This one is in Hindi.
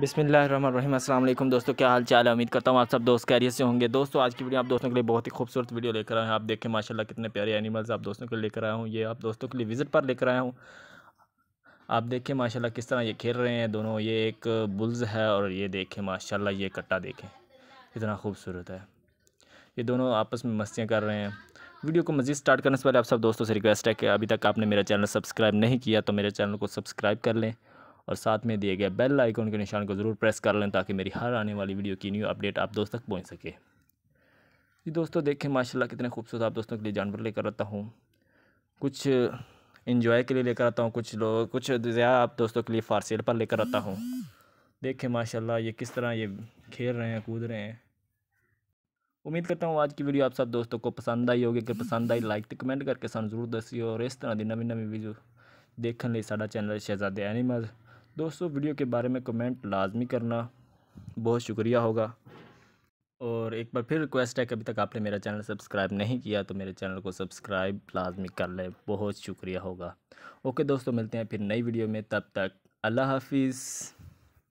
बिसमीम अल्लाम दोस्तों क्या हाल चाल है उम्मीद करता हूँ आप सब दोस्त कैरियर से होंगे दोस्तों आज की वीडियो आप दोस्तों के लिए बहुत ही खूबसूरत वीडियो लेकर आए हैं आप देखें माशाल्लाह कितने प्यारे एनिमल्स आप दोस्तों के लिए लेकर आया हूँ ये आप दोस्तों के लिए विज़िट पर लेकर आया हूँ आप देखें माशाल्लाह किस तरह ये खेल रहे हैं दोनों ये एक बुल्स है और ये देखें माशाल्लाह ये कट्टा देखें इतना खूबसूरत है ये दोनों आपस में मस्तियाँ कर रहे हैं वीडियो को मज़ीद स्टार्ट करने से पहले आप सब दोस्तों से रिक्वेस्ट है कि अभी तक आपने मेरा चैनल सब्सक्राइब नहीं किया तो मेरे चैनल को सब्सक्राइब कर लें और साथ में दिए गए बेल आइकॉन के निशान को ज़रूर प्रेस कर लें ताकि मेरी हर आने वाली वीडियो की न्यू अपडेट आप दोस्त तक पहुँच सके जी दोस्तों देखें माशाल्लाह कितने खूबसूरत आप दोस्तों के लिए जानवर लेकर आता हूँ कुछ इन्जॉय के लिए लेकर आता हूँ कुछ लोग कुछ ज़्यादा आप दोस्तों के लिए फारसेल पर लेकर आता हूँ देखें माशाल्लाह ये किस तरह ये खेल रहे हैं कूद रहे हैं उम्मीद करता हूँ आज की वीडियो आप सब दोस्तों को पसंद आई होगी अगर पसंद आई लाइक तो कमेंट करके सू जरूर दसी और इस तरह की नवी नवी वीडियो देखने लिए साडा चैनल शहजादे एनिमल दोस्तों वीडियो के बारे में कमेंट लाजमी करना बहुत शुक्रिया होगा और एक बार फिर रिक्वेस्ट है कि अभी तक आपने मेरा चैनल सब्सक्राइब नहीं किया तो मेरे चैनल को सब्सक्राइब लाजमी कर लें बहुत शुक्रिया होगा ओके दोस्तों मिलते हैं फिर नई वीडियो में तब तक अल्लाह हाफिज़